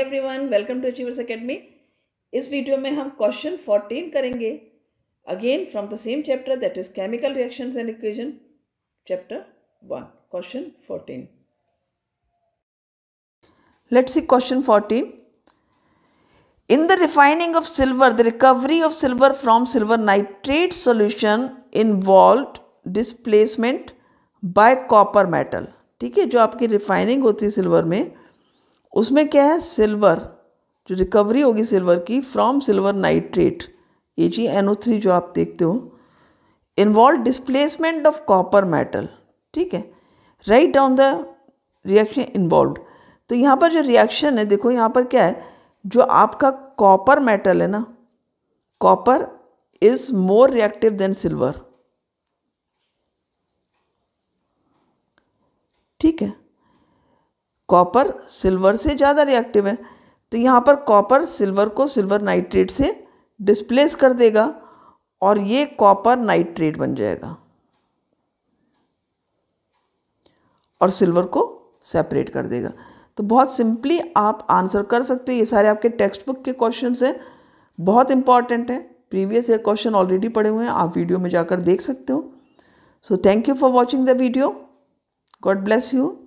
everyone welcome to Achievers Academy इस video में हम क्वेश्चन 14 करेंगे again from the same chapter that is chemical reactions and equation chapter one question 14 let's see question 14 in the refining of silver the recovery of silver from silver nitrate solution involve displacement by copper metal ठीक है जो आपकी refining होती है silver में उसमें क्या है सिल्वर जो रिकवरी होगी सिल्वर की फ्रॉम सिल्वर नाइट्रेट ये जी एन थ्री जो आप देखते हो involve displacement of copper metal ठीक है write down the reaction involve तो यहाँ पर जो रिएक्शन है देखो यहाँ पर क्या है जो आपका कॉपर मेटल है ना copper is more reactive than silver ठीक है कॉपर सिल्वर से ज़्यादा रिएक्टिव है तो यहाँ पर कॉपर सिल्वर को सिल्वर नाइट्रेट से डिस्प्लेस कर देगा और ये कॉपर नाइट्रेट बन जाएगा और सिल्वर को सेपरेट कर देगा तो बहुत सिंपली आप आंसर कर सकते हो ये सारे आपके टेक्स्ट बुक के क्वेश्चन हैं बहुत इंपॉर्टेंट है प्रीवियस ईयर क्वेश्चन ऑलरेडी पड़े हुए हैं आप वीडियो में जाकर देख सकते हो so thank you for watching the video God bless you